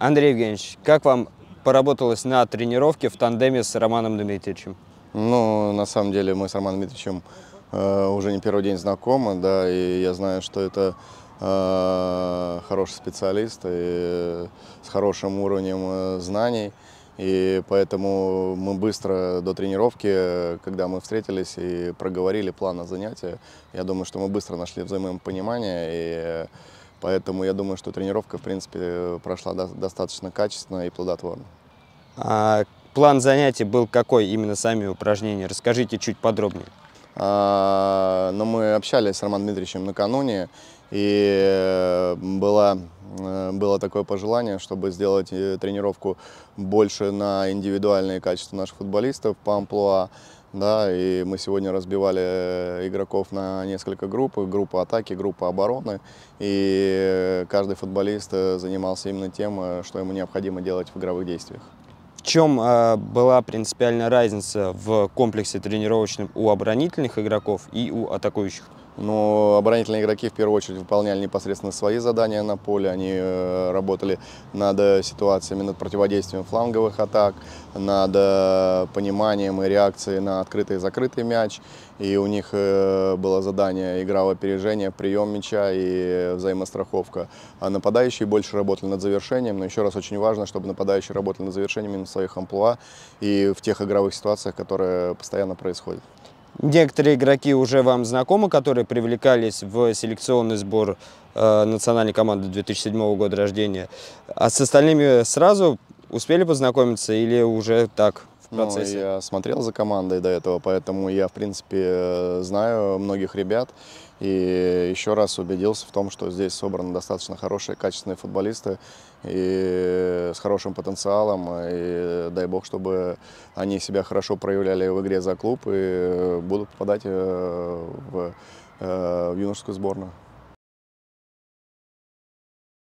Андрей Евгеньевич, как вам поработалось на тренировке в тандеме с Романом Дмитриевичем? Ну, на самом деле, мы с Романом Дмитриевичем э, уже не первый день знакомы, да, и я знаю, что это э, хороший специалист и с хорошим уровнем э, знаний. И поэтому мы быстро до тренировки, когда мы встретились и проговорили план на занятия, я думаю, что мы быстро нашли взаимопонимание и Поэтому я думаю, что тренировка, в принципе, прошла достаточно качественно и плодотворно. А план занятий был какой именно сами упражнения? Расскажите чуть подробнее. А, но мы общались с Романом Дмитриевичем накануне, и э, было э, было такое пожелание, чтобы сделать э, тренировку больше на индивидуальные качества наших футболистов по амплуа. Да, и мы сегодня разбивали игроков на несколько групп, группа атаки, группа обороны, и каждый футболист занимался именно тем, что ему необходимо делать в игровых действиях. В чем а, была принципиальная разница в комплексе тренировочном у оборонительных игроков и у атакующих? Но оборонительные игроки в первую очередь выполняли непосредственно свои задания на поле. Они э, работали над э, ситуациями, над противодействием фланговых атак, над э, пониманием и реакцией на открытый и закрытый мяч. И у них было задание игра в опережение, прием мяча и взаимостраховка. А нападающие больше работали над завершением. Но еще раз очень важно, чтобы нападающие работали над завершением именно своих амплуа и в тех игровых ситуациях, которые постоянно происходят. Некоторые игроки уже вам знакомы, которые привлекались в селекционный сбор э, национальной команды 2007 года рождения. А с остальными сразу успели познакомиться или уже так процессе? Ну, я смотрел за командой до этого, поэтому я, в принципе, э, знаю многих ребят. И еще раз убедился в том, что здесь собраны достаточно хорошие, качественные футболисты и с хорошим потенциалом. И дай бог, чтобы они себя хорошо проявляли в игре за клуб и будут попадать э, в, э, в юношескую сборную.